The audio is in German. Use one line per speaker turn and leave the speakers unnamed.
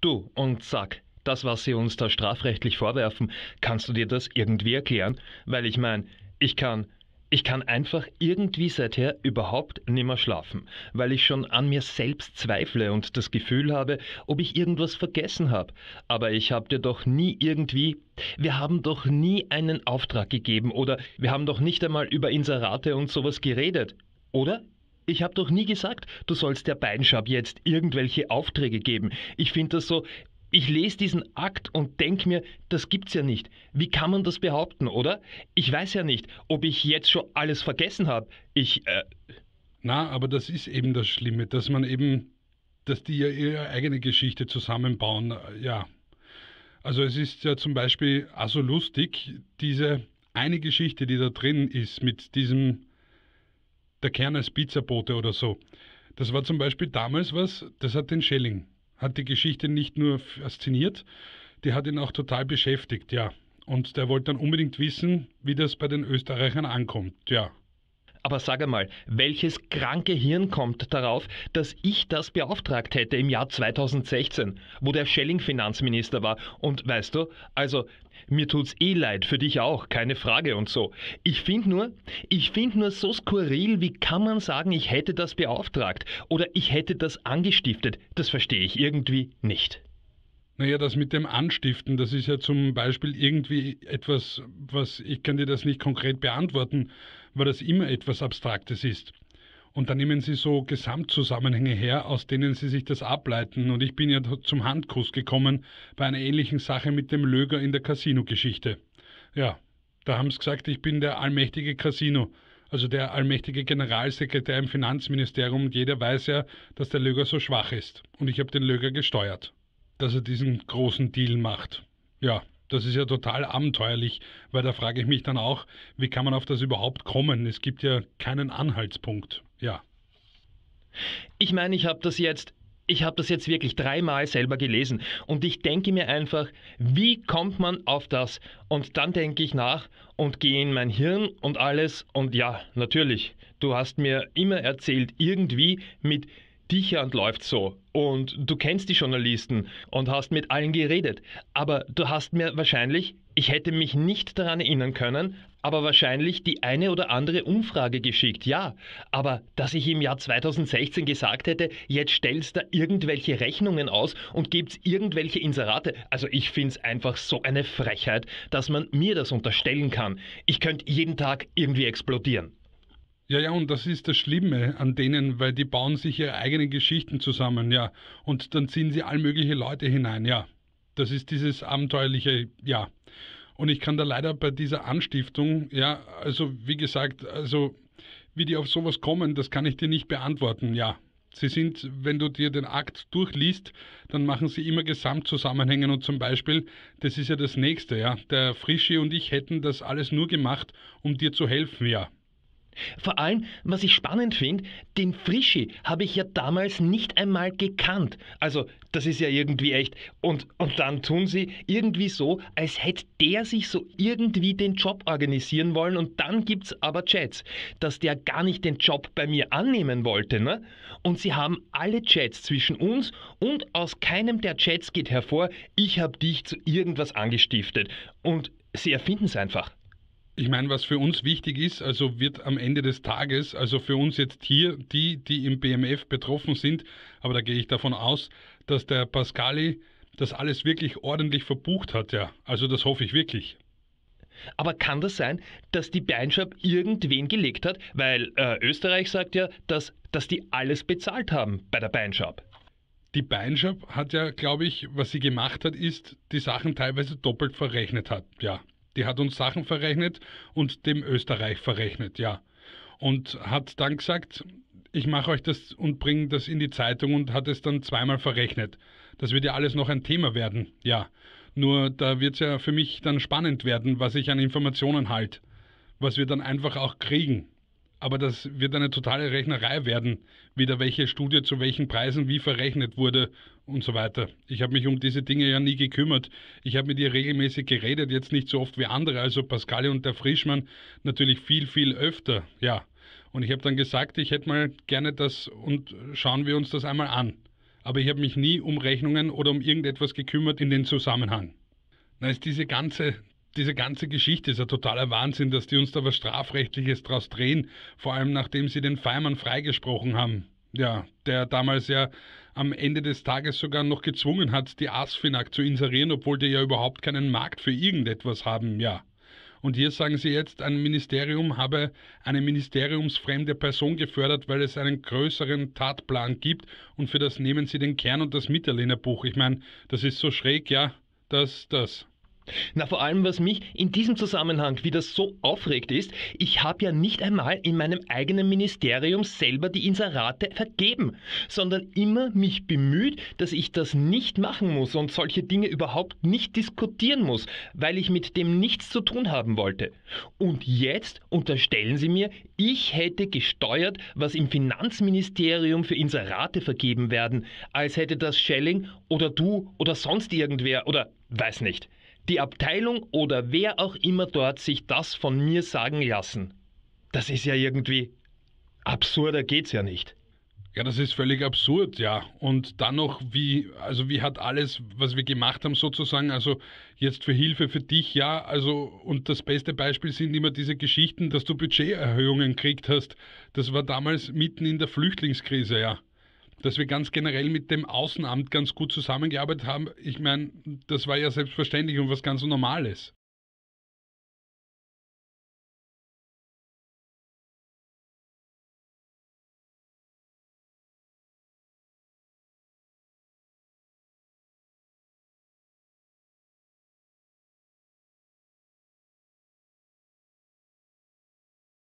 Du, und sag, das, was sie uns da strafrechtlich vorwerfen, kannst du dir das irgendwie erklären? Weil ich mein, ich kann ich kann einfach irgendwie seither überhaupt nimmer schlafen, weil ich schon an mir selbst zweifle und das Gefühl habe, ob ich irgendwas vergessen habe. Aber ich hab dir doch nie irgendwie, wir haben doch nie einen Auftrag gegeben oder wir haben doch nicht einmal über Inserate und sowas geredet, oder? Ich habe doch nie gesagt, du sollst der Beinschab jetzt irgendwelche Aufträge geben. Ich finde das so, ich lese diesen Akt und denke mir, das gibt's ja nicht. Wie kann man das behaupten, oder? Ich weiß ja nicht, ob ich jetzt schon alles vergessen habe. Ich. Äh
Na, aber das ist eben das Schlimme, dass man eben, dass die ja ihre eigene Geschichte zusammenbauen. Äh, ja. Also es ist ja zum Beispiel also lustig, diese eine Geschichte, die da drin ist mit diesem der Kern als Pizzabote oder so. Das war zum Beispiel damals was, das hat den Schelling, hat die Geschichte nicht nur fasziniert, die hat ihn auch total beschäftigt, ja. Und der wollte dann unbedingt wissen, wie das bei den Österreichern ankommt,
ja. Aber sag einmal, welches kranke Hirn kommt darauf, dass ich das beauftragt hätte im Jahr 2016, wo der Schelling Finanzminister war? Und weißt du, also mir tut's eh leid, für dich auch, keine Frage und so. Ich finde nur, ich finde nur so skurril, wie kann man sagen, ich hätte das beauftragt oder ich hätte das angestiftet? Das verstehe ich irgendwie nicht.
Naja, das mit dem Anstiften, das ist ja zum Beispiel irgendwie etwas, was ich kann dir das nicht konkret beantworten, weil das immer etwas Abstraktes ist. Und dann nehmen sie so Gesamtzusammenhänge her, aus denen sie sich das ableiten. Und ich bin ja zum Handkuss gekommen bei einer ähnlichen Sache mit dem Löger in der Casino-Geschichte. Ja, da haben sie gesagt, ich bin der allmächtige Casino, also der allmächtige Generalsekretär im Finanzministerium. Und jeder weiß ja, dass der Löger so schwach ist. Und ich habe den Löger gesteuert dass er diesen großen Deal macht. Ja, das ist ja total abenteuerlich, weil da frage ich mich dann auch, wie kann man auf das überhaupt kommen? Es gibt ja keinen Anhaltspunkt.
Ja. Ich meine, ich habe das jetzt ich habe das jetzt wirklich dreimal selber gelesen und ich denke mir einfach, wie kommt man auf das? Und dann denke ich nach und gehe in mein Hirn und alles und ja, natürlich, du hast mir immer erzählt, irgendwie mit dich Dichern läuft so und du kennst die Journalisten und hast mit allen geredet. Aber du hast mir wahrscheinlich, ich hätte mich nicht daran erinnern können, aber wahrscheinlich die eine oder andere Umfrage geschickt, ja. Aber dass ich im Jahr 2016 gesagt hätte, jetzt stellst da irgendwelche Rechnungen aus und gibt's irgendwelche Inserate. Also ich finde es einfach so eine Frechheit, dass man mir das unterstellen kann. Ich könnte jeden Tag irgendwie explodieren.
Ja, ja, und das ist das Schlimme an denen, weil die bauen sich ihre eigenen Geschichten zusammen, ja. Und dann ziehen sie all mögliche Leute hinein, ja. Das ist dieses abenteuerliche, ja. Und ich kann da leider bei dieser Anstiftung, ja, also wie gesagt, also wie die auf sowas kommen, das kann ich dir nicht beantworten, ja. Sie sind, wenn du dir den Akt durchliest, dann machen sie immer Gesamtzusammenhängen und zum Beispiel, das ist ja das nächste, ja. Der Frische und ich hätten
das alles nur gemacht, um dir zu helfen, ja. Vor allem, was ich spannend finde, den Frischi habe ich ja damals nicht einmal gekannt. Also, das ist ja irgendwie echt. Und, und dann tun sie irgendwie so, als hätte der sich so irgendwie den Job organisieren wollen und dann gibt es aber Chats, dass der gar nicht den Job bei mir annehmen wollte, ne? Und sie haben alle Chats zwischen uns und aus keinem der Chats geht hervor, ich habe dich zu irgendwas angestiftet. Und sie erfinden es einfach. Ich meine, was für uns
wichtig ist, also wird am Ende des Tages, also für uns jetzt hier die, die im BMF betroffen sind, aber da gehe ich davon aus, dass der Pascali
das alles wirklich ordentlich verbucht hat, ja. Also das hoffe ich wirklich. Aber kann das sein, dass die Beinschab irgendwen gelegt hat? Weil äh, Österreich sagt ja, dass, dass die alles bezahlt haben bei der Beinschab. Die Beinschab hat ja, glaube
ich, was sie gemacht hat, ist, die Sachen teilweise doppelt verrechnet hat, ja. Die hat uns Sachen verrechnet und dem Österreich verrechnet, ja. Und hat dann gesagt, ich mache euch das und bringe das in die Zeitung und hat es dann zweimal verrechnet. Das wird ja alles noch ein Thema werden, ja. Nur da wird es ja für mich dann spannend werden, was ich an Informationen halt, was wir dann einfach auch kriegen aber das wird eine totale Rechnerei werden, wieder welche Studie zu welchen Preisen wie verrechnet wurde und so weiter. Ich habe mich um diese Dinge ja nie gekümmert. Ich habe mit ihr regelmäßig geredet, jetzt nicht so oft wie andere, also Pascal und der Frischmann natürlich viel, viel öfter, ja. Und ich habe dann gesagt, ich hätte mal gerne das und schauen wir uns das einmal an. Aber ich habe mich nie um Rechnungen oder um irgendetwas gekümmert in den Zusammenhang. Na, ist diese ganze diese ganze Geschichte ist ja totaler Wahnsinn, dass die uns da was Strafrechtliches draus drehen, vor allem nachdem sie den Feimann freigesprochen haben. Ja, der damals ja am Ende des Tages sogar noch gezwungen hat, die Asfinag zu inserieren, obwohl die ja überhaupt keinen Markt für irgendetwas haben, ja. Und hier sagen sie jetzt, ein Ministerium habe eine ministeriumsfremde Person gefördert, weil es einen größeren Tatplan gibt und für das nehmen sie den Kern und das Buch. Ich meine,
das ist so schräg, ja, dass das. Na, vor allem, was mich in diesem Zusammenhang wieder so aufregt, ist, ich habe ja nicht einmal in meinem eigenen Ministerium selber die Inserate vergeben, sondern immer mich bemüht, dass ich das nicht machen muss und solche Dinge überhaupt nicht diskutieren muss, weil ich mit dem nichts zu tun haben wollte. Und jetzt unterstellen Sie mir, ich hätte gesteuert, was im Finanzministerium für Inserate vergeben werden, als hätte das Schelling oder du oder sonst irgendwer oder weiß nicht die Abteilung oder wer auch immer dort sich das von mir sagen lassen. Das ist ja irgendwie absurder geht's ja nicht. Ja, das ist völlig absurd, ja. Und dann noch, wie, also wie hat alles,
was wir gemacht haben, sozusagen, also jetzt für Hilfe für dich, ja, also, und das beste Beispiel sind immer diese Geschichten, dass du Budgeterhöhungen gekriegt hast. Das war damals mitten in der Flüchtlingskrise, ja dass wir ganz generell mit dem Außenamt ganz gut zusammengearbeitet
haben. Ich meine, das war ja selbstverständlich und was ganz Normales.